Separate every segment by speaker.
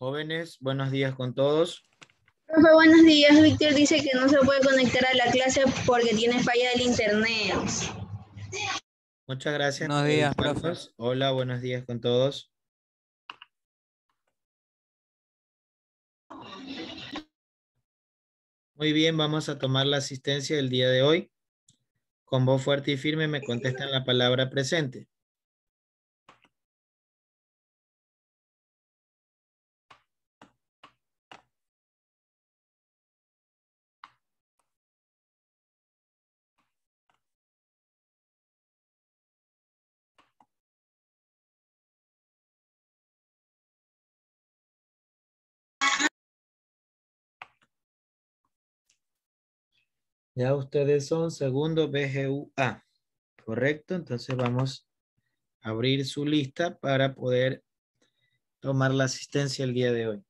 Speaker 1: Jóvenes, buenos días con todos.
Speaker 2: Profe, buenos días. Víctor dice que no se puede conectar a la clase porque tiene falla del internet.
Speaker 1: Muchas gracias. Buenos días, Hola, buenos días con todos. Muy bien, vamos a tomar la asistencia del día de hoy. Con voz fuerte y firme me contestan la palabra presente. Ya ustedes son segundo BGUA, ¿correcto? Entonces vamos a abrir su lista para poder tomar la asistencia el día de hoy.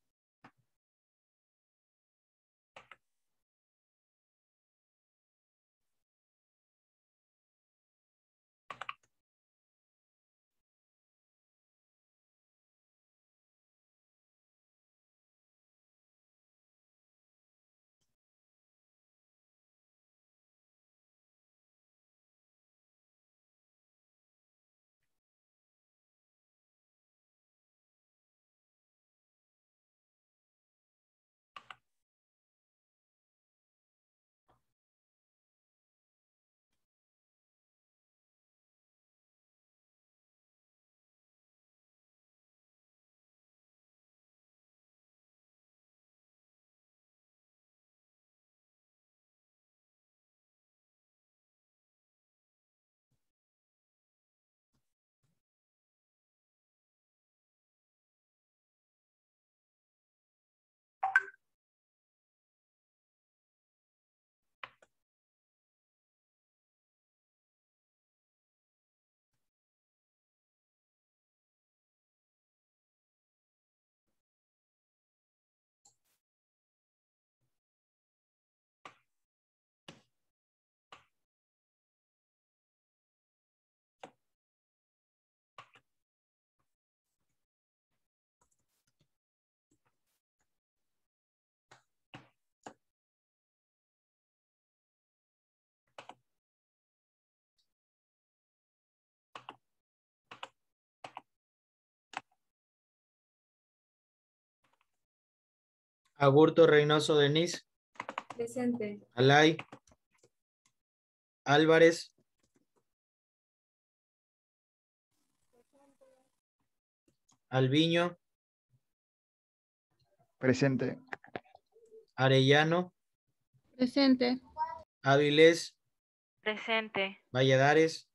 Speaker 3: Aburto Reynoso Denis. Presente. Alay. Álvarez. Alviño.
Speaker 1: Presente. Arellano.
Speaker 3: Presente.
Speaker 1: Avilés.
Speaker 3: Presente.
Speaker 1: Valladares.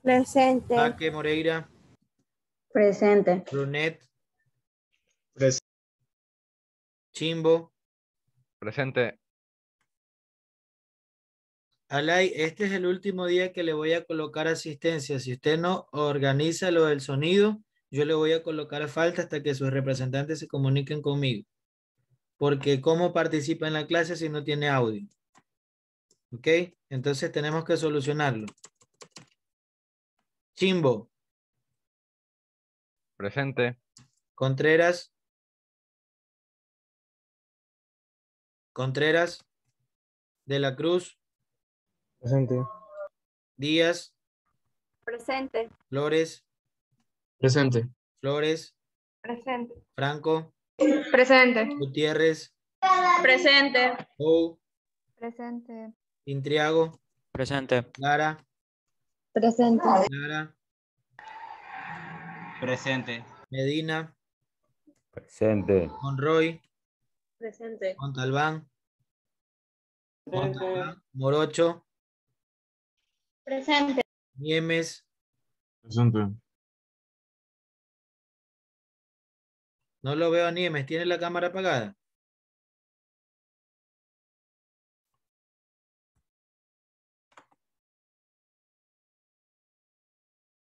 Speaker 1: Presente. Paque Moreira.
Speaker 3: Presente. Brunet. Presente.
Speaker 1: Chimbo. Presente. Alay, este es el último día que le voy a colocar asistencia. Si usted no organiza lo del sonido, yo le voy a colocar falta hasta que sus representantes se comuniquen conmigo. Porque ¿cómo participa en la clase si no tiene audio? ¿Ok? Entonces tenemos que solucionarlo. Chimbo.
Speaker 3: Presente. Contreras. Contreras.
Speaker 1: De la Cruz. Presente. Díaz.
Speaker 3: Presente.
Speaker 1: Flores. Presente. Flores. Presente. Franco. Presente. Gutiérrez.
Speaker 3: Presente. Presente.
Speaker 1: Intriago. Presente. Lara. Presente. Lara. Presente. Medina. Presente. Conroy. Presente. Montalbán. Morocho.
Speaker 3: Presente. Niemes. Presente. No lo veo Niemes. ¿Tiene la cámara apagada?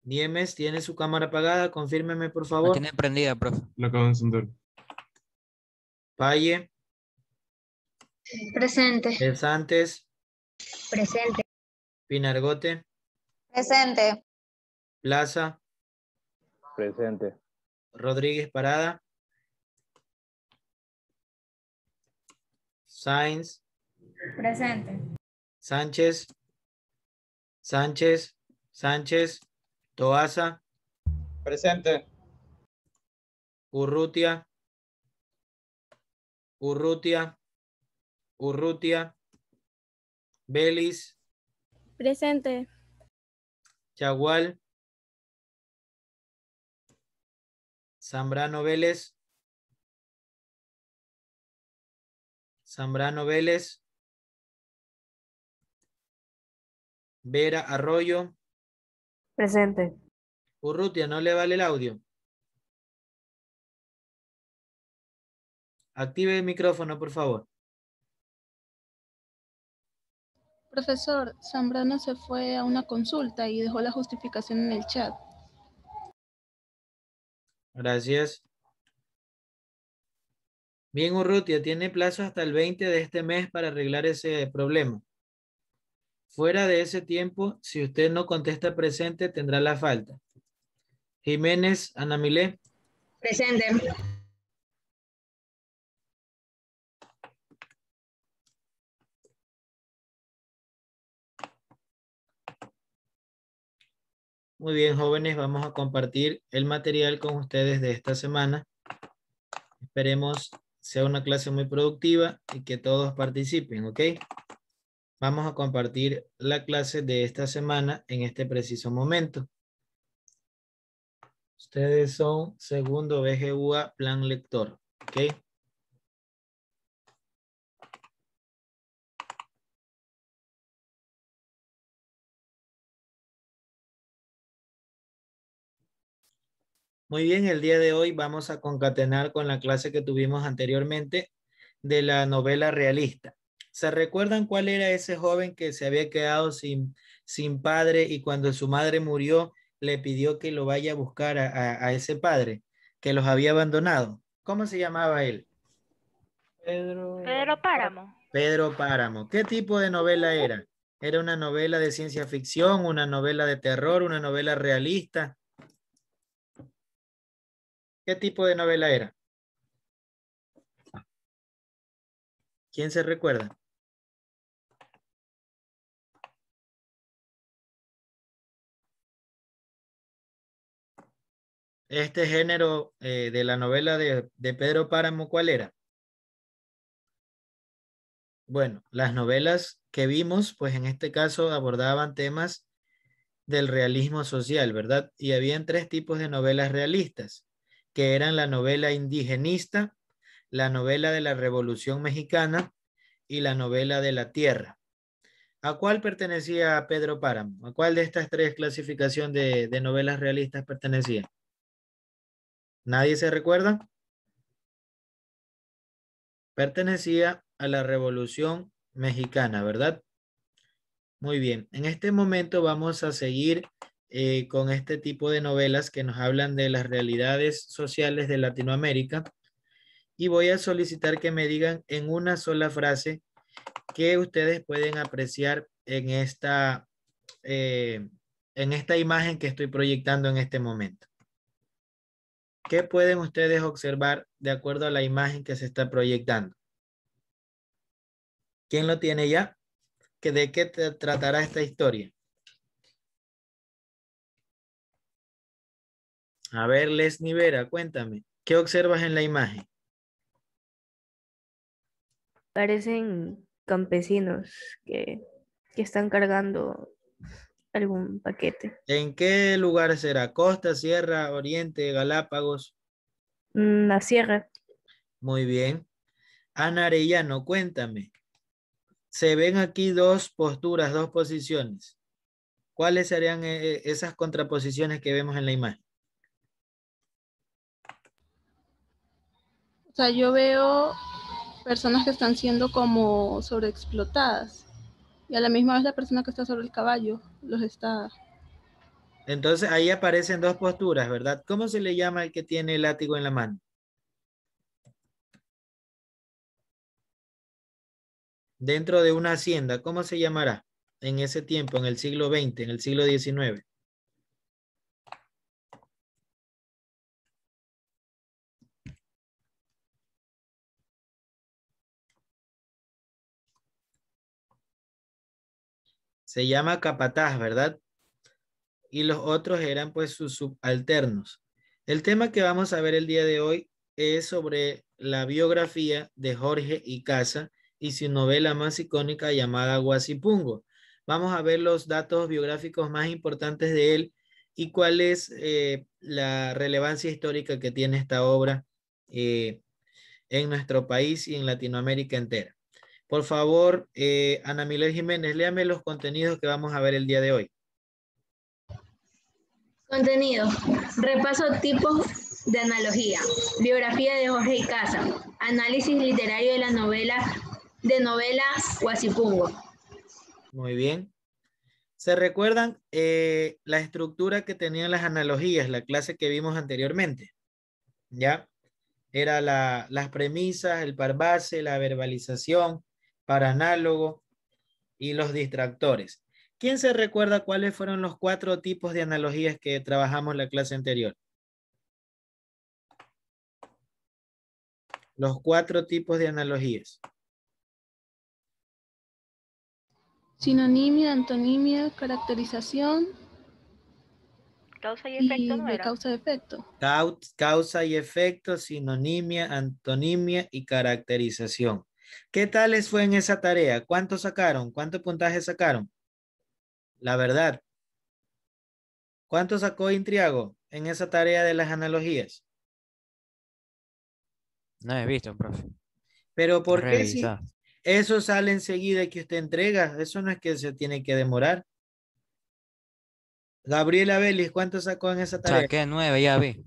Speaker 1: Niemes, ¿tiene su cámara apagada? Confírmeme, por favor. tiene prendida, profe. Lo acabo de encender. Valle. Presente. El Presente. Pinargote.
Speaker 3: Presente.
Speaker 1: Plaza.
Speaker 2: Presente.
Speaker 1: Rodríguez
Speaker 3: Parada. Sainz. Presente.
Speaker 1: Sánchez. Sánchez. Sánchez. Toaza. Presente. Urrutia. Urrutia. Urrutia. Belis.
Speaker 3: Presente. Chagual. Zambrano Vélez. Zambrano Vélez. Vera Arroyo. Presente. Urrutia, ¿no le vale el audio? Active el micrófono, por favor. Profesor, Zambrano se fue a una consulta y dejó la justificación en el chat.
Speaker 1: Gracias. Bien, Urrutia, tiene plazo hasta el 20 de este mes para arreglar ese problema. Fuera de ese tiempo, si usted no contesta presente, tendrá la falta. Jiménez, Ana Presente. Muy bien, jóvenes, vamos a compartir el material con ustedes de esta semana. Esperemos sea una clase muy productiva y que todos participen, ¿ok? Vamos a compartir la clase de esta semana en este preciso momento. Ustedes son segundo BGUA Plan Lector, ¿ok? Muy bien, el día de hoy vamos a concatenar con la clase que tuvimos anteriormente de la novela realista. ¿Se recuerdan cuál era ese joven que se había quedado sin, sin padre y cuando su madre murió le pidió que lo vaya a buscar a, ese padre que los había abandonado? ¿Cómo se llamaba él?
Speaker 3: Pedro Páramo.
Speaker 1: Pedro Páramo. ¿Qué tipo de novela era? ¿Era una novela de ciencia ficción, una novela de terror, una novela realista? ¿Qué tipo de
Speaker 3: novela era? ¿Quién se recuerda? Este género eh, de la
Speaker 1: novela de, de Pedro Páramo, ¿cuál era? Bueno, las novelas que vimos, pues en este caso abordaban temas del realismo social, ¿verdad? Y habían tres tipos de novelas realistas que eran la novela indigenista, la novela de la Revolución Mexicana y la novela de la Tierra. ¿A cuál pertenecía Pedro Páramo? ¿A cuál de estas tres clasificaciones de, de novelas realistas pertenecía? ¿Nadie se recuerda? Pertenecía a la Revolución Mexicana, ¿verdad? Muy bien, en este momento vamos a seguir eh, con este tipo de novelas que nos hablan de las realidades sociales de Latinoamérica. Y voy a solicitar que me digan en una sola frase qué ustedes pueden apreciar en esta, eh, en esta imagen que estoy proyectando en este momento. ¿Qué pueden ustedes observar de acuerdo a la imagen que se está proyectando? ¿Quién lo tiene ya? ¿De qué tratará esta historia? A ver, Les Vera, cuéntame, ¿qué observas en la imagen?
Speaker 3: Parecen
Speaker 1: campesinos que, que están cargando algún paquete. ¿En qué lugar será? ¿Costa, Sierra, Oriente, Galápagos? Mm, la Sierra. Muy bien. Ana Arellano, cuéntame. Se ven aquí dos posturas, dos posiciones. ¿Cuáles serían eh, esas contraposiciones que vemos en la imagen?
Speaker 2: O sea, yo veo personas que están siendo como sobreexplotadas y a la misma vez la persona que está sobre el caballo los está...
Speaker 1: Entonces ahí aparecen dos posturas, ¿verdad? ¿Cómo se le llama el que tiene el látigo en la mano? Dentro de una hacienda, ¿cómo se llamará? En ese tiempo, en el siglo XX, en el siglo XIX. se llama capataz, ¿verdad? Y los otros eran pues sus subalternos. El tema que vamos a ver el día de hoy es sobre la biografía de Jorge Casa y su novela más icónica llamada Guasipungo. Vamos a ver los datos biográficos más importantes de él y cuál es eh, la relevancia histórica que tiene esta obra eh, en nuestro país y en Latinoamérica entera. Por favor, eh, Ana Miller Jiménez, léame los contenidos que vamos a ver el día de hoy.
Speaker 2: Contenido. Repaso tipos de analogía. Biografía de Jorge Icaza. Análisis literario de la novela de novela Huasipungo.
Speaker 1: Muy bien. ¿Se recuerdan eh, la estructura que tenían las analogías, la clase que vimos anteriormente? ¿Ya? Era las premisas, el par base, la verbalización, para análogo y los distractores. ¿Quién se recuerda cuáles fueron los cuatro tipos de analogías que trabajamos en la clase anterior? Los cuatro tipos de analogías.
Speaker 2: Sinonimia, antonimia, caracterización. Causa y efecto. Causa, y efecto.
Speaker 1: Causa y efecto, sinonimia, antonimia y caracterización. ¿Qué tal fue en esa tarea? ¿Cuánto sacaron? ¿Cuánto puntaje sacaron? La verdad. ¿Cuánto sacó Intriago en esa tarea de las analogías? No he visto, profe. Pero ¿por qué si eso sale enseguida que usted entrega? Eso no es que se tiene que demorar. Gabriela Vélez, ¿cuánto sacó en esa tarea? Saqué nueve, ya vi.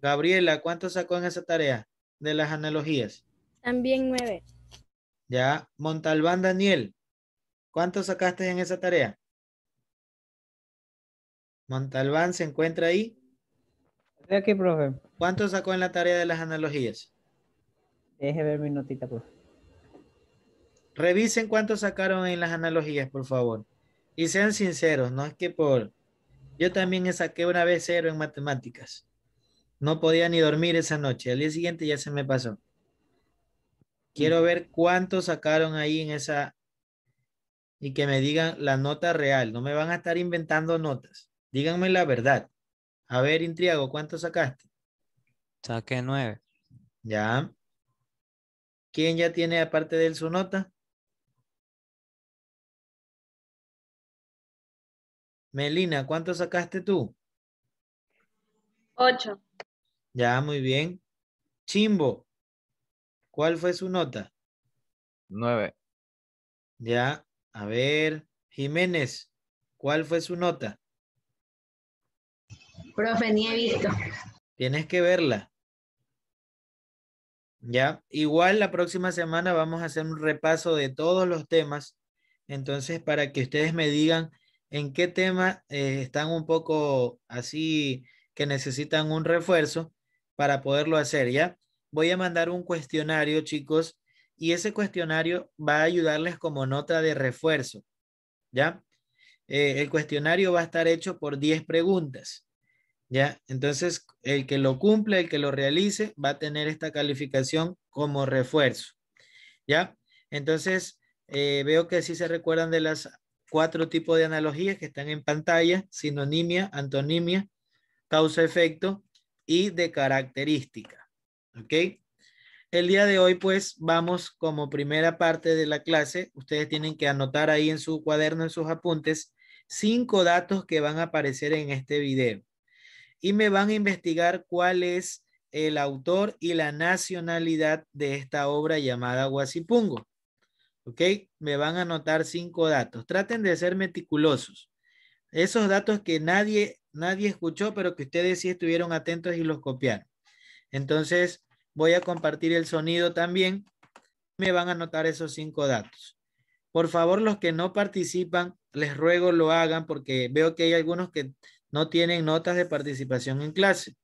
Speaker 1: Gabriela, ¿cuánto sacó en esa tarea de las analogías? También nueve. Ya, Montalbán Daniel, ¿cuánto sacaste en esa tarea? Montalbán se encuentra ahí. Estoy aquí, profe. ¿Cuánto sacó en la tarea de las analogías?
Speaker 2: Deje ver mi notita, profe.
Speaker 1: Revisen cuánto sacaron en las analogías, por favor. Y sean sinceros, no es que por... Yo también saqué una vez cero en matemáticas. No podía ni dormir esa noche. Al día siguiente ya se me pasó. Quiero ver cuánto sacaron ahí en esa y que me digan la nota real. No me van a estar inventando notas. Díganme la verdad. A ver, Intriago, ¿cuánto sacaste? Saqué nueve. Ya. ¿Quién ya tiene aparte de él su nota? Melina, ¿cuánto sacaste tú? Ocho. Ya, muy bien. Chimbo. ¿Cuál fue su nota? Nueve. Ya, a ver. Jiménez, ¿cuál fue su nota?
Speaker 3: Profe, ni he visto.
Speaker 1: Tienes que verla. Ya, igual la próxima semana vamos a hacer un repaso de todos los temas. Entonces, para que ustedes me digan en qué tema eh, están un poco así que necesitan un refuerzo para poderlo hacer, ¿ya? voy a mandar un cuestionario, chicos, y ese cuestionario va a ayudarles como nota de refuerzo, ¿ya? Eh, el cuestionario va a estar hecho por 10 preguntas, ¿ya? Entonces, el que lo cumple, el que lo realice, va a tener esta calificación como refuerzo, ¿ya? Entonces, eh, veo que sí se recuerdan de las cuatro tipos de analogías que están en pantalla, sinonimia, antonimia, causa-efecto y de característica. ¿Ok? El día de hoy, pues, vamos como primera parte de la clase. Ustedes tienen que anotar ahí en su cuaderno, en sus apuntes, cinco datos que van a aparecer en este video. Y me van a investigar cuál es el autor y la nacionalidad de esta obra llamada Guasipungo. ¿Ok? Me van a anotar cinco datos. Traten de ser meticulosos. Esos datos que nadie, nadie escuchó, pero que ustedes sí estuvieron atentos y los copiaron. Entonces, Voy a compartir el sonido también. Me van a anotar esos cinco datos. Por favor, los que no participan, les ruego lo hagan porque veo que hay algunos que no tienen notas de participación en clase.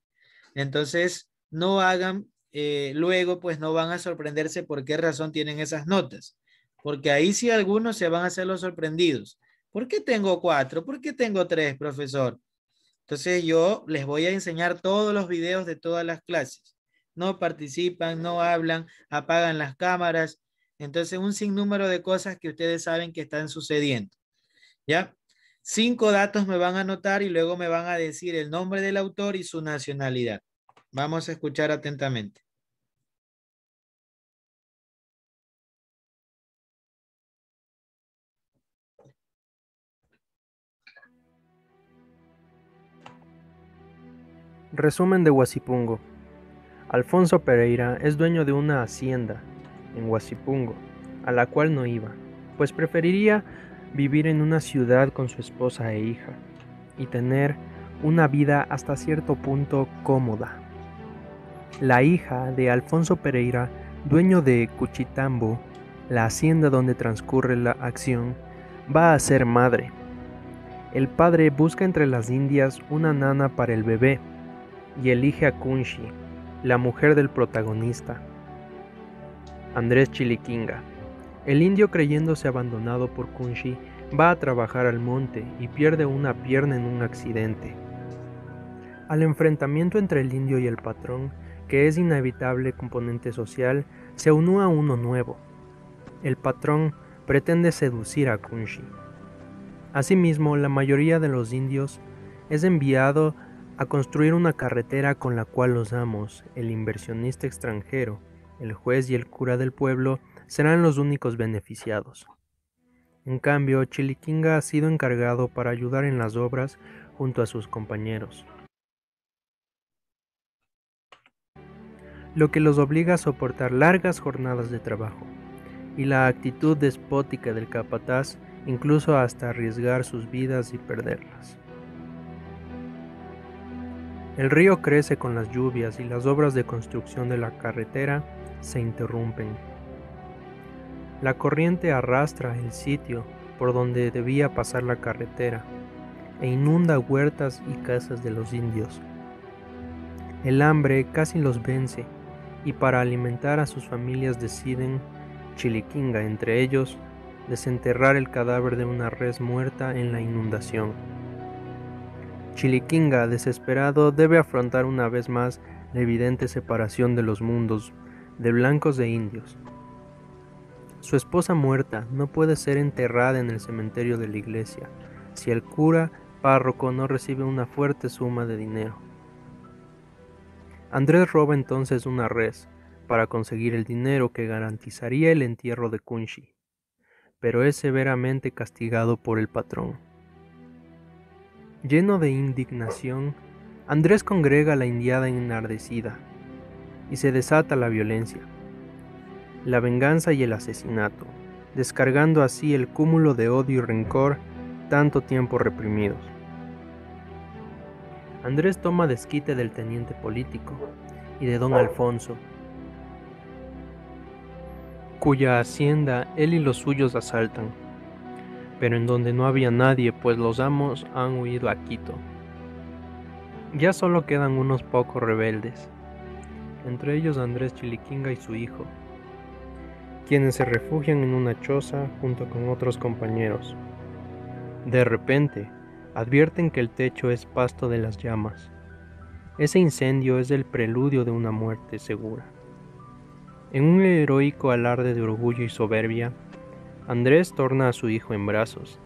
Speaker 1: Entonces, no hagan, eh, luego pues no van a sorprenderse por qué razón tienen esas notas. Porque ahí sí algunos se van a hacer los sorprendidos. ¿Por qué tengo cuatro? ¿Por qué tengo tres, profesor? Entonces yo les voy a enseñar todos los videos de todas las clases no participan, no hablan, apagan las cámaras. Entonces, un sinnúmero de cosas que ustedes saben que están sucediendo. ¿Ya? Cinco datos me van a anotar y luego me van a decir el nombre del autor y su nacionalidad. Vamos a escuchar atentamente.
Speaker 2: Resumen de Huasipungo. Alfonso Pereira es dueño de una hacienda en Huasipungo, a la cual no iba, pues preferiría vivir en una ciudad con su esposa e hija y tener una vida hasta cierto punto cómoda. La hija de Alfonso Pereira, dueño de Cuchitambo, la hacienda donde transcurre la acción, va a ser madre. El padre busca entre las indias una nana para el bebé y elige a Kunshi, la mujer del protagonista. Andrés Chiliquinga. El indio creyéndose abandonado por Kunshi va a trabajar al monte y pierde una pierna en un accidente. Al enfrentamiento entre el indio y el patrón, que es inevitable componente social, se unúa uno nuevo. El patrón pretende seducir a Kunshi. Asimismo, la mayoría de los indios es enviado a construir una carretera con la cual los amos, el inversionista extranjero, el juez y el cura del pueblo serán los únicos beneficiados. En cambio, Chiliquinga ha sido encargado para ayudar en las obras junto a sus compañeros, lo que los obliga a soportar largas jornadas de trabajo, y la actitud despótica del capataz incluso hasta arriesgar sus vidas y perderlas. El río crece con las lluvias y las obras de construcción de la carretera se interrumpen. La corriente arrastra el sitio por donde debía pasar la carretera e inunda huertas y casas de los indios. El hambre casi los vence y para alimentar a sus familias deciden, chiliquinga entre ellos, desenterrar el cadáver de una res muerta en la inundación. Chiliquinga, desesperado, debe afrontar una vez más la evidente separación de los mundos, de blancos e indios. Su esposa muerta no puede ser enterrada en el cementerio de la iglesia si el cura párroco no recibe una fuerte suma de dinero. Andrés roba entonces una res para conseguir el dinero que garantizaría el entierro de Kunshi, pero es severamente castigado por el patrón. Lleno de indignación, Andrés congrega a la indiada enardecida y se desata la violencia, la venganza y el asesinato, descargando así el cúmulo de odio y rencor tanto tiempo reprimidos. Andrés toma desquite del teniente político y de don Alfonso, cuya hacienda él y los suyos asaltan pero en donde no había nadie, pues los amos han huido a Quito. Ya solo quedan unos pocos rebeldes, entre ellos Andrés Chiliquinga y su hijo, quienes se refugian en una choza junto con otros compañeros. De repente, advierten que el techo es pasto de las llamas. Ese incendio es el preludio de una muerte segura. En un heroico alarde de orgullo y soberbia, Andrés torna a su hijo en brazos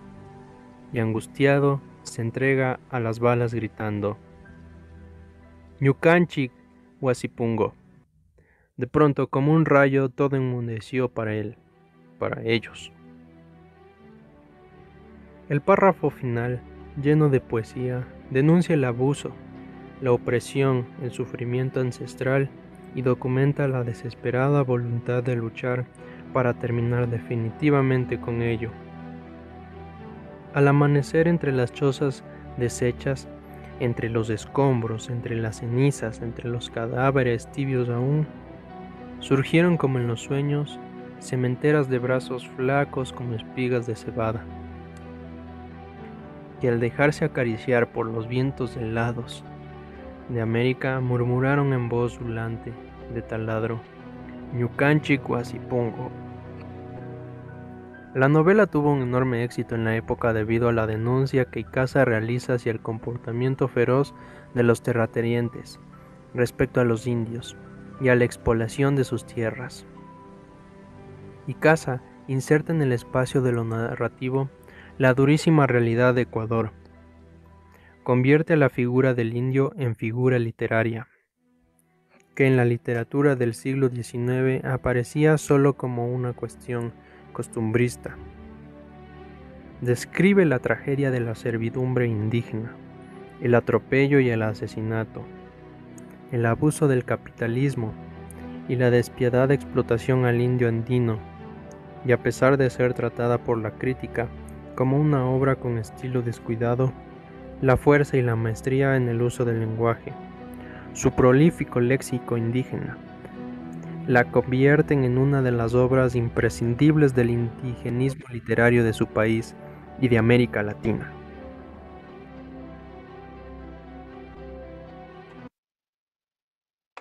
Speaker 2: y angustiado se entrega a las balas gritando, «¡Nyukanchik Huasipungo. De pronto, como un rayo, todo enmudeció para él, para ellos. El párrafo final, lleno de poesía, denuncia el abuso, la opresión, el sufrimiento ancestral y documenta la desesperada voluntad de luchar para terminar definitivamente con ello. Al amanecer entre las chozas deshechas, entre los escombros, entre las cenizas, entre los cadáveres tibios aún, surgieron como en los sueños cementeras de brazos flacos como espigas de cebada, y al dejarse acariciar por los vientos helados de América murmuraron en voz ulante de taladro, Ñucanchi Cuasipongo, la novela tuvo un enorme éxito en la época debido a la denuncia que Icaza realiza hacia el comportamiento feroz de los terratenientes respecto a los indios y a la expolación de sus tierras. Icaza inserta en el espacio de lo narrativo la durísima realidad de Ecuador. Convierte a la figura del indio en figura literaria, que en la literatura del siglo XIX aparecía solo como una cuestión costumbrista. Describe la tragedia de la servidumbre indígena, el atropello y el asesinato, el abuso del capitalismo y la despiadada explotación al indio andino, y a pesar de ser tratada por la crítica como una obra con estilo descuidado, la fuerza y la maestría en el uso del lenguaje, su prolífico léxico indígena, la convierten en una de las obras imprescindibles del indigenismo literario de su país y de América Latina.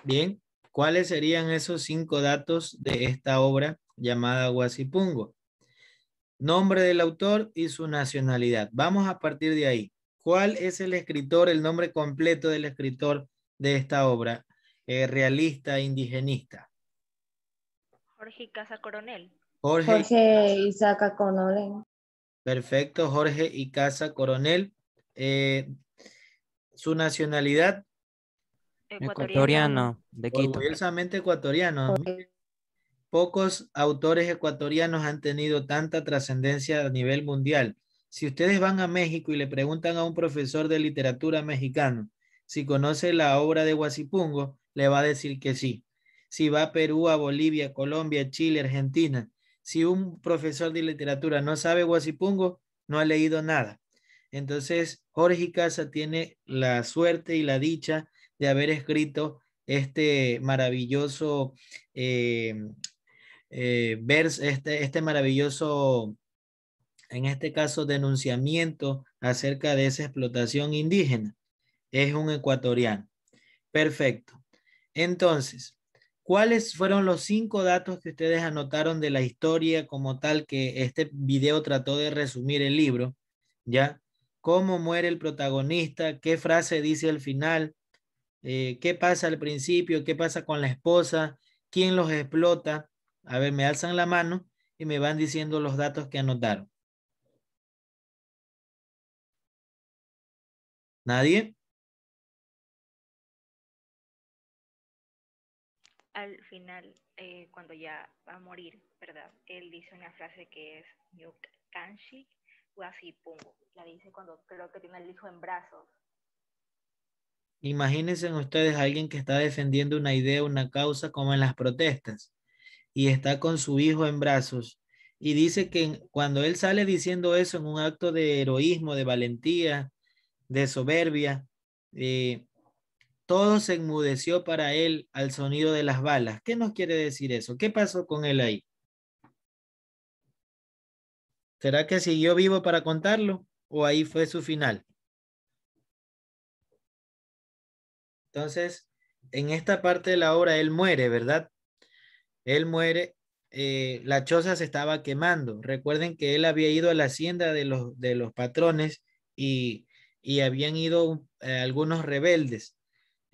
Speaker 1: Bien, ¿cuáles serían esos cinco datos de esta obra llamada Huasipungo? Nombre del autor y su nacionalidad. Vamos a partir de ahí. ¿Cuál es el escritor, el nombre completo del escritor de esta obra? Eh, realista, indigenista.
Speaker 3: Jorge Casa Coronel.
Speaker 1: Jorge, Jorge
Speaker 3: Coronel.
Speaker 1: Perfecto, Jorge Icaza Coronel. Eh, ¿Su nacionalidad?
Speaker 3: Ecuatoriano.
Speaker 1: ecuatoriano. Pocos autores ecuatorianos han tenido tanta trascendencia a nivel mundial. Si ustedes van a México y le preguntan a un profesor de literatura mexicano si conoce la obra de Huasipungo, le va a decir que sí si va a Perú, a Bolivia, Colombia, Chile, Argentina. Si un profesor de literatura no sabe Guasipungo, no ha leído nada. Entonces, Jorge Casa tiene la suerte y la dicha de haber escrito este maravilloso eh, eh, este, este maravilloso, en este caso, denunciamiento acerca de esa explotación indígena. Es un ecuatoriano. Perfecto. Entonces, ¿Cuáles fueron los cinco datos que ustedes anotaron de la historia como tal que este video trató de resumir el libro? ¿Ya? ¿Cómo muere el protagonista? ¿Qué frase dice al final? Eh, ¿Qué pasa al principio? ¿Qué pasa con la esposa? ¿Quién los explota? A ver, me alzan la mano y me van diciendo los datos que anotaron. ¿Nadie? al final, eh, cuando ya va a morir, ¿verdad? Él dice una frase que es La dice cuando creo que tiene al hijo en brazos. Imagínense ustedes a alguien que está defendiendo una idea, una causa, como en las protestas, y está con su hijo en brazos. Y dice que cuando él sale diciendo eso en un acto de heroísmo, de valentía, de soberbia, eh, todo se enmudeció para él al sonido de las balas. ¿Qué nos quiere decir eso? ¿Qué pasó con él ahí? ¿Será que siguió vivo para contarlo o ahí fue su final? Entonces, en esta parte de la obra él muere, ¿verdad? Él muere, eh, la choza se estaba quemando. Recuerden que él había ido a la hacienda de los, de los patrones y, habían ido eh, algunos rebeldes.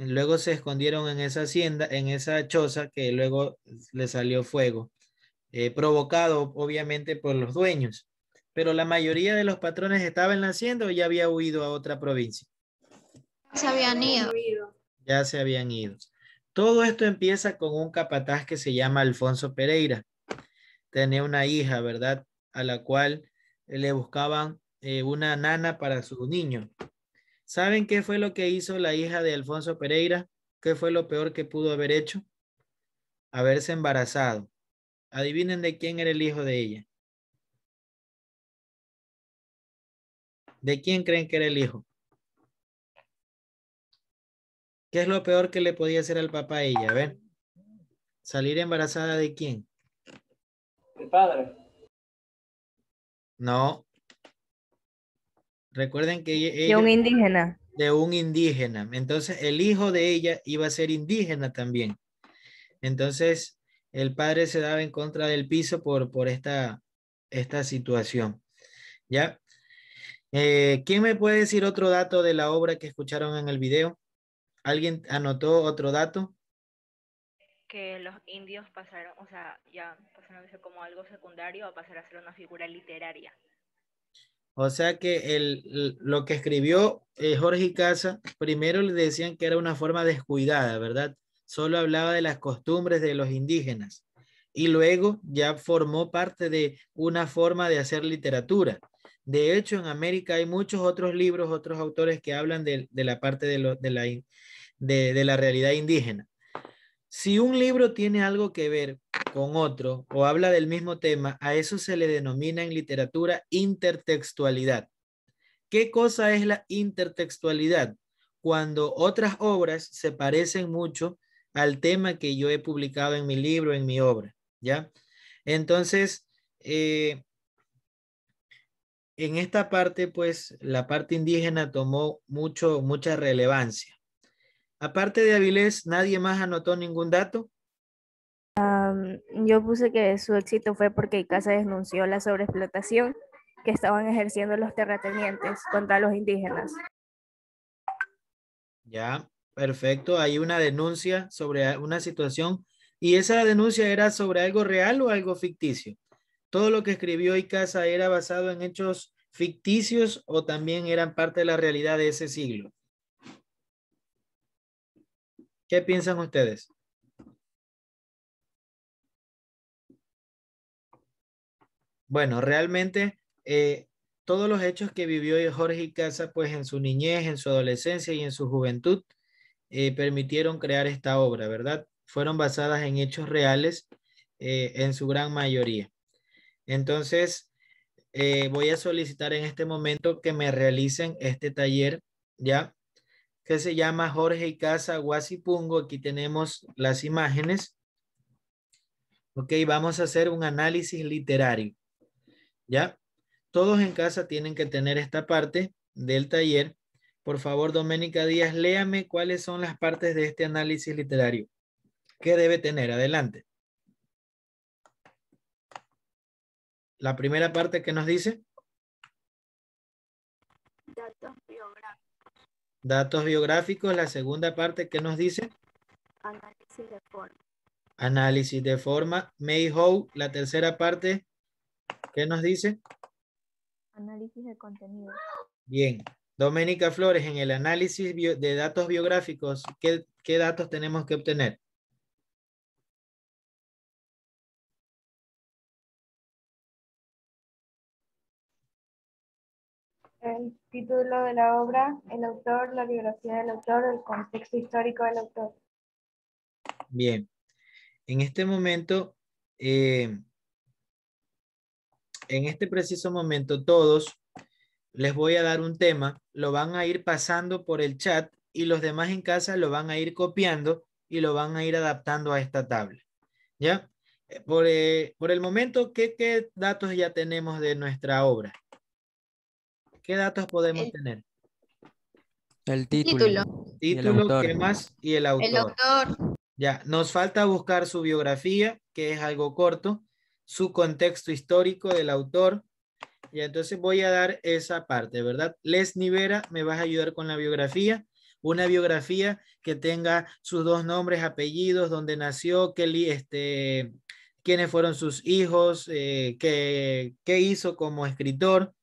Speaker 1: Luego se escondieron en esa hacienda, en esa choza que luego le salió fuego, eh, provocado obviamente por los dueños. Pero la mayoría de los patrones estaban en la hacienda o ya había huido a otra provincia.
Speaker 3: ya Se habían ido.
Speaker 1: Ya se habían ido. Todo esto empieza con un capataz que se llama Alfonso Pereira. Tenía una hija, ¿verdad? A la cual le buscaban eh, una nana para su niño. ¿Saben qué fue lo que hizo la hija de Alfonso Pereira? ¿Qué fue lo peor que pudo haber hecho? Haberse embarazado. Adivinen de quién era el hijo de ella.
Speaker 3: ¿De quién creen que era el hijo?
Speaker 1: ¿Qué es lo peor que le podía hacer al papá a ella? A ver. ¿Salir embarazada de quién? El padre. No, Recuerden que De un
Speaker 3: indígena.
Speaker 1: De un indígena. Entonces, el hijo de ella iba a ser indígena también. Entonces, el padre se daba en contra del piso por, esta, esta situación. ¿Ya? Eh, ¿Quién me puede decir otro dato de la obra que escucharon en el video? ¿Alguien anotó otro dato? Que los indios pasaron, o sea, ya pasaron a ser como algo secundario a pasar a ser una
Speaker 2: figura literaria.
Speaker 1: O sea que lo que escribió eh, Jorge Casa, primero le decían que era una forma descuidada, ¿verdad? Solo hablaba de las costumbres de los indígenas y luego ya formó parte de una forma de hacer literatura. De hecho, en América hay muchos otros libros, otros autores que hablan de, la parte de, de, la, de, la, realidad indígena. Si un libro tiene algo que ver con otro o habla del mismo tema, a eso se le denomina en literatura intertextualidad. ¿Qué cosa es la intertextualidad? Cuando otras obras se parecen mucho al tema que yo he publicado en mi libro, en mi obra, ¿ya? Entonces, eh, en esta parte, pues, la parte indígena tomó mucho, mucha relevancia, Aparte de Avilés, ¿nadie más anotó ningún dato?
Speaker 2: yo puse que su éxito fue porque Icaza denunció la sobreexplotación que estaban ejerciendo los terratenientes contra los indígenas.
Speaker 1: Ya, perfecto. Hay una denuncia sobre una situación y esa denuncia era sobre algo real o algo ficticio. Todo lo que escribió Icaza era basado en hechos ficticios o también eran parte de la realidad de ese siglo. ¿Qué piensan ustedes? Bueno, realmente eh, todos los hechos que vivió Jorge Casa pues en su niñez, en su adolescencia y en su juventud, eh, permitieron crear esta obra, ¿verdad? Fueron basadas en hechos reales eh, en su gran mayoría. Entonces, voy a solicitar en este momento que me realicen este taller, ¿ya? se llama Jorge y Casa Guasipungo. Aquí tenemos las imágenes. Ok, vamos a hacer un análisis literario. ¿Ya? Todos en casa tienen que tener esta parte del taller. Por favor, Doménica Díaz, léame cuáles son las partes de este análisis literario. que debe tener? Adelante. La primera parte que nos dice. Datos biográficos, la segunda parte, ¿qué nos dice?
Speaker 2: Análisis de forma.
Speaker 1: Análisis de forma. Howe, la tercera parte, ¿qué nos dice?
Speaker 3: Análisis de contenido.
Speaker 1: Bien. Doménica Flores, en el análisis de datos biográficos, ¿qué, datos tenemos que obtener?
Speaker 3: título de la obra, el autor, la biografía del autor, el contexto histórico del autor.
Speaker 1: Bien, en este momento, eh, en este preciso momento, todos les voy a dar un tema, lo van a ir pasando por el chat y los demás en casa lo van a ir copiando y lo van a ir adaptando a esta tabla. ¿Ya? Eh, eh, por, el momento, ¿qué, ¿qué datos ya tenemos de nuestra obra? ¿Qué datos podemos tener? El título. Título, ¿qué más? Y el autor. El
Speaker 3: autor.
Speaker 1: Ya, nos falta buscar su biografía, que es algo corto, su contexto histórico del autor. Y entonces voy a dar esa parte, ¿verdad? Les Nivera, me vas a ayudar con la biografía una biografía que tenga sus dos nombres, apellidos, dónde nació, este, quiénes fueron sus hijos, eh, qué, qué, hizo como escritor,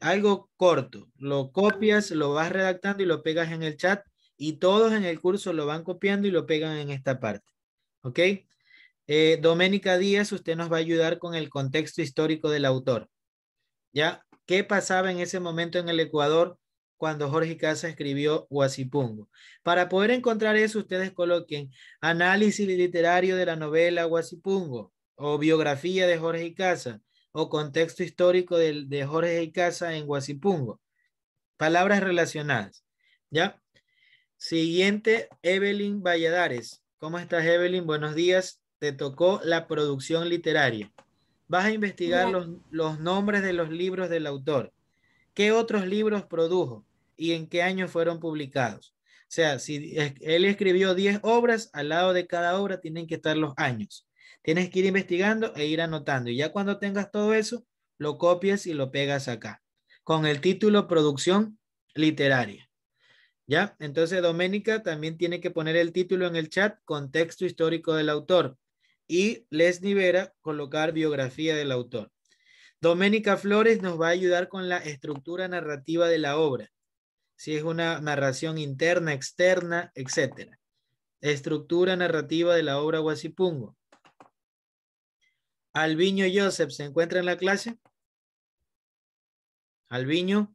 Speaker 1: algo corto, lo copias, lo vas redactando y lo pegas en el chat y todos en el curso lo van copiando y lo pegan en esta parte. ¿Ok? Eh, Doménica Díaz, usted nos va a ayudar con el contexto histórico del autor. ¿Ya? ¿Qué pasaba en ese momento en el Ecuador cuando Jorge Casa escribió Huasipungo? Para poder encontrar eso, ustedes coloquen análisis literario de la novela Huasipungo o biografía de Jorge Casa o contexto histórico de, Jorge y Casa en Huasipungo. Palabras relacionadas. ¿Ya? Siguiente, Evelyn Valladares. ¿Cómo estás, Evelyn? Buenos días. Te tocó la producción literaria. Vas a investigar los, los nombres de los libros del autor. ¿Qué otros libros produjo y en qué año fueron publicados? O sea, si él escribió 10 obras, al lado de cada obra tienen que estar los años. Tienes que ir investigando e ir anotando. Y ya cuando tengas todo eso, lo copias y lo pegas acá. Con el título Producción Literaria. ¿Ya? Entonces, Doménica también tiene que poner el título en el chat, contexto histórico del autor. Y les Vera, colocar biografía del autor. Doménica Flores nos va a ayudar con la estructura narrativa de la obra. Si es una narración interna, externa, etc. Estructura narrativa de la obra Huasipungo. Alviño Joseph, ¿se encuentra en la clase? Alviño.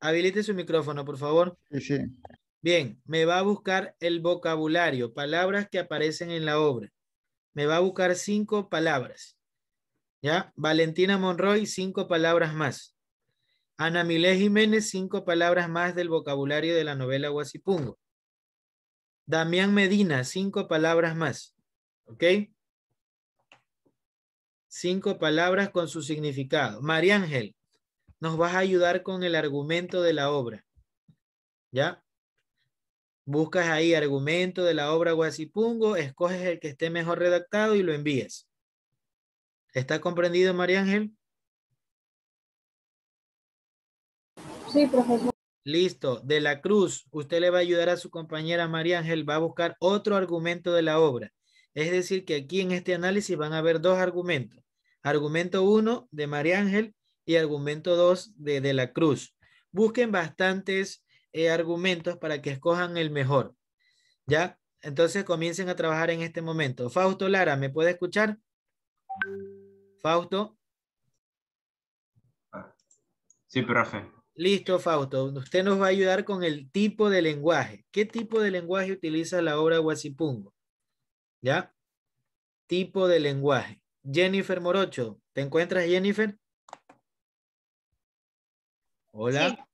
Speaker 1: Habilite su micrófono, por favor. Bien, me va a buscar el vocabulario, palabras que aparecen en la obra. Me va a buscar cinco palabras. ¿Ya? Valentina Monroy, cinco palabras más. Ana Milés Jiménez, cinco palabras más del vocabulario de la novela Guasipungo. Damián Medina, cinco palabras más. ¿Ok? Cinco palabras con su significado. María Ángel, nos vas a ayudar con el argumento de la obra. ¿Ya? Buscas ahí argumento de la obra Guasipungo, escoges el que esté mejor redactado y lo envías. ¿Está comprendido, María Ángel? Sí, profesor. Listo. De la Cruz, usted le va a ayudar a su compañera María Ángel, va a buscar otro argumento de la obra. Es decir, que aquí en este análisis van a haber dos argumentos. Argumento uno de María Ángel y argumento dos de De la Cruz. Busquen bastantes eh, argumentos para que escojan el mejor. ¿Ya? Entonces comiencen a trabajar en este momento. Fausto Lara, ¿me puede escuchar? Fausto. Sí, profe. Listo, Fausto. Usted nos va a ayudar con el tipo de lenguaje. ¿Qué tipo de lenguaje utiliza la obra Huasipungo? ¿Ya? Tipo de lenguaje. Jennifer Morocho, ¿te encuentras Jennifer? Hola.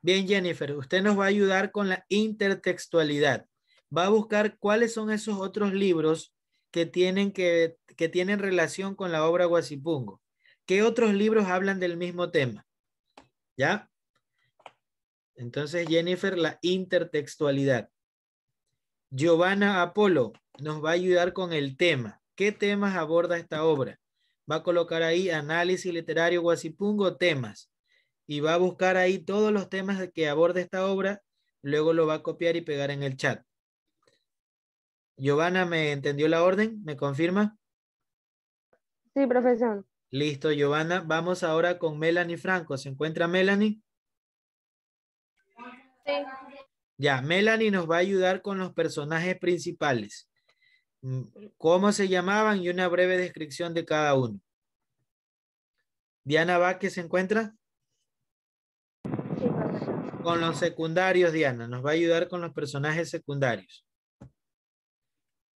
Speaker 1: Bien, Jennifer, usted nos va a ayudar con la intertextualidad. Va a buscar cuáles son esos otros libros que tienen, que, que tienen relación con la obra Guasipungo. ¿Qué otros libros hablan del mismo tema? ¿Ya? Entonces, Jennifer, la intertextualidad. Giovanna Apolo, nos va a ayudar con el tema. ¿Qué temas aborda esta obra? Va a colocar ahí análisis literario Guasipungo, temas. Y va a buscar ahí todos los temas que aborda esta obra. Luego lo va a copiar y pegar en el chat. Giovanna, ¿me entendió la orden? ¿Me confirma?
Speaker 2: Sí, profesor.
Speaker 1: Listo, Giovanna. Vamos ahora con Melanie Franco. ¿Se encuentra Melanie? Sí. Ya, Melanie nos va a ayudar con los personajes principales. Mm, cómo se llamaban y una breve descripción de cada uno. Diana Vázquez se encuentra con los secundarios, Diana. Nos va a ayudar con los personajes secundarios.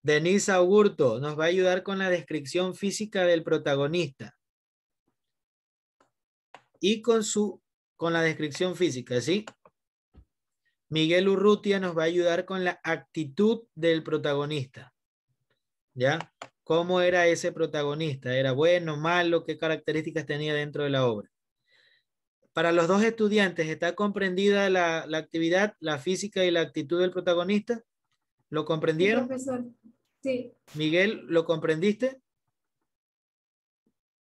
Speaker 1: Denise Augurto nos va a ayudar con la descripción física del protagonista. Y su, con la descripción física, ¿sí? Miguel Urrutia nos va a ayudar con la actitud del protagonista. ¿ya? ¿Cómo era ese protagonista? ¿Era bueno, malo? ¿Qué características tenía dentro de la obra? Para los dos estudiantes, ¿está comprendida la, actividad, la física y la actitud del protagonista? ¿Lo comprendieron? Sí, Miguel, ¿lo comprendiste?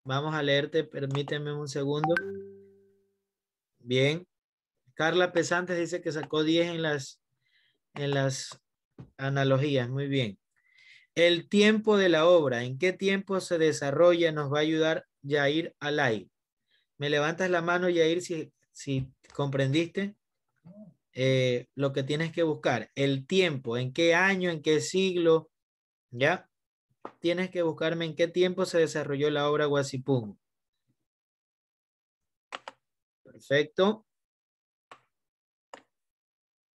Speaker 1: Vamos a leerte, permíteme un segundo. Bien. Carla Pesantes dice que sacó 10 en las, en las analogías. Muy bien. El tiempo de la obra, en qué tiempo se desarrolla, nos va a ayudar Yair Alay. ¿Me levantas la mano, Yair, si, si comprendiste eh, lo que tienes que buscar? El tiempo, en qué año, en qué siglo, ¿ya? Tienes que buscarme en qué tiempo se desarrolló la obra Guasipungo. Perfecto.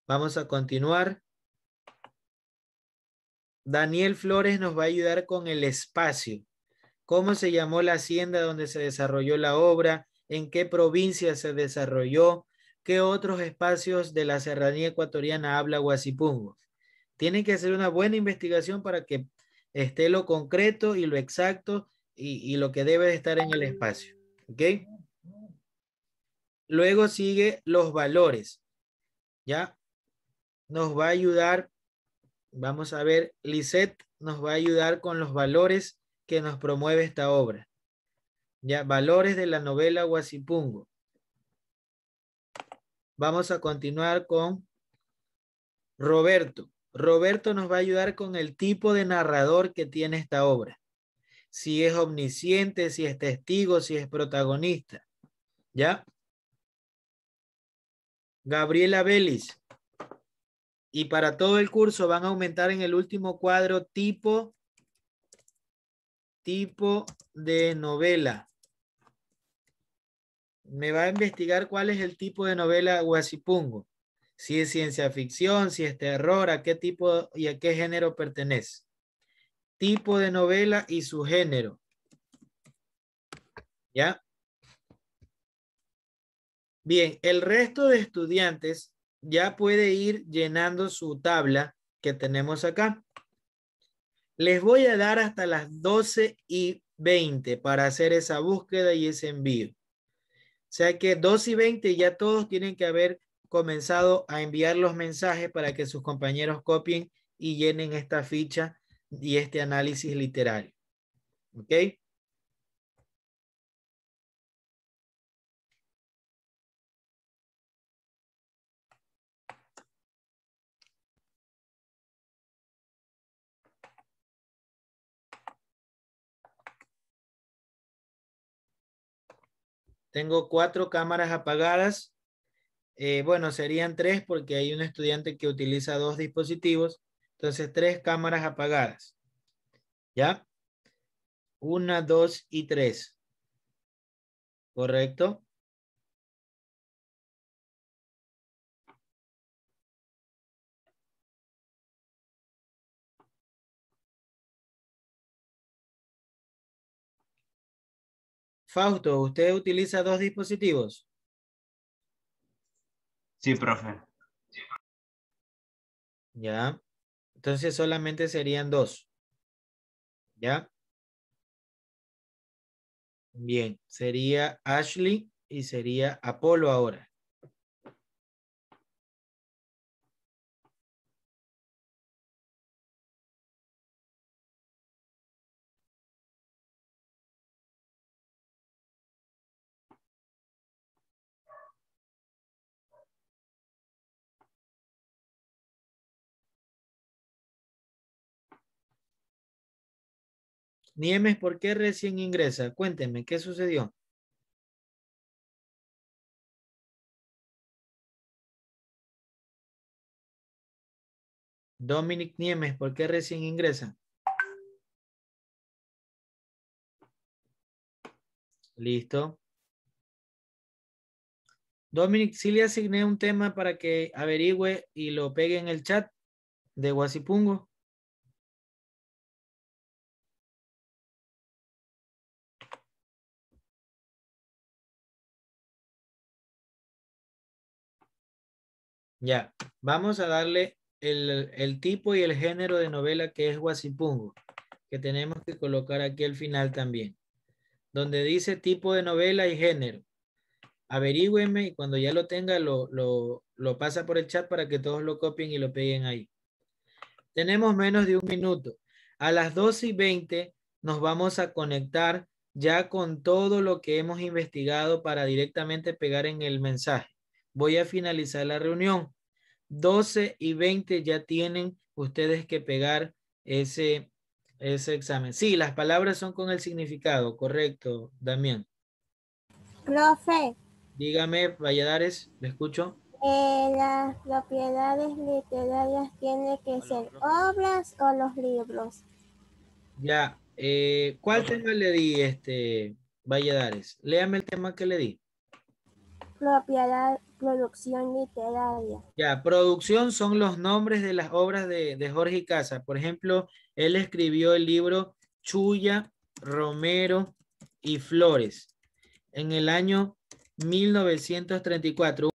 Speaker 1: Vamos a continuar. Daniel Flores nos va a ayudar con el espacio. ¿Cómo se llamó la hacienda donde se desarrolló la obra? ¿En qué provincia se desarrolló? ¿Qué otros espacios de la serranía ecuatoriana habla Guasipungo? Tienen que hacer una buena investigación para que esté lo concreto y lo exacto y, lo que debe estar en el espacio. ¿Ok? Luego sigue los valores. ¿Ya? Nos va a ayudar Vamos a ver, Lisette nos va a ayudar con los valores que nos promueve esta obra. Ya, valores de la novela Huasipungo. Vamos a continuar con Roberto. Roberto nos va a ayudar con el tipo de narrador que tiene esta obra. Si es omnisciente, si es testigo, si es protagonista. ¿Ya? Gabriela Vélez y para todo el curso van a aumentar en el último cuadro tipo, tipo de novela. Me va a investigar cuál es el tipo de novela Huasipungo. Si es ciencia ficción, si es terror, a qué tipo y a qué género pertenece. Tipo de novela y su género. ¿Ya? Bien, el resto de estudiantes ya puede ir llenando su tabla que tenemos acá. Les voy a dar hasta las 12 y 20 para hacer esa búsqueda y ese envío. O sea que 12 y 20 ya todos tienen que haber comenzado a enviar los mensajes para que sus compañeros copien y llenen esta ficha y este análisis literario. ¿Ok? Tengo cuatro cámaras apagadas. Eh, bueno, serían tres porque hay un estudiante que utiliza dos dispositivos. Entonces, tres cámaras apagadas. ¿Ya? Una, dos y tres. ¿Correcto?
Speaker 3: Fausto, ¿usted utiliza dos dispositivos? Sí, profe.
Speaker 1: Ya. Entonces solamente serían dos. ¿Ya? Bien, sería Ashley y sería Apolo ahora.
Speaker 3: Niemes, ¿por qué recién ingresa? Cuénteme, ¿qué sucedió? Dominic Niemes, ¿por qué recién ingresa?
Speaker 1: Listo. Dominic, sí le asigné un tema para que averigüe y lo pegue en el chat de
Speaker 3: Guasipungo.
Speaker 1: Ya, vamos a darle el, tipo y el género de novela que es Guasipungo, que tenemos que colocar aquí al final también, donde dice tipo de novela y género. Averígüeme y cuando ya lo tenga lo, lo pasa por el chat para que todos lo copien y lo peguen ahí. Tenemos menos de un minuto. A las 12 y 20 nos vamos a conectar ya con todo lo que hemos investigado para directamente pegar en el mensaje. Voy a finalizar la reunión. 12 y 20 ya tienen ustedes que pegar ese, ese examen. Sí, las palabras son con el significado, correcto, Damián.
Speaker 2: Profe.
Speaker 1: Dígame, Valladares, le escucho.
Speaker 2: Eh, las propiedades literarias tienen que ser obras o los libros.
Speaker 1: Ya, eh, ¿cuál tema le di, este, Valladares? Léame el tema que le di.
Speaker 2: Propiedad, producción literaria.
Speaker 1: Ya, producción son los nombres de las obras de, de Jorge Casa. Por ejemplo, él escribió el libro Chuya, Romero y Flores en el año 1934.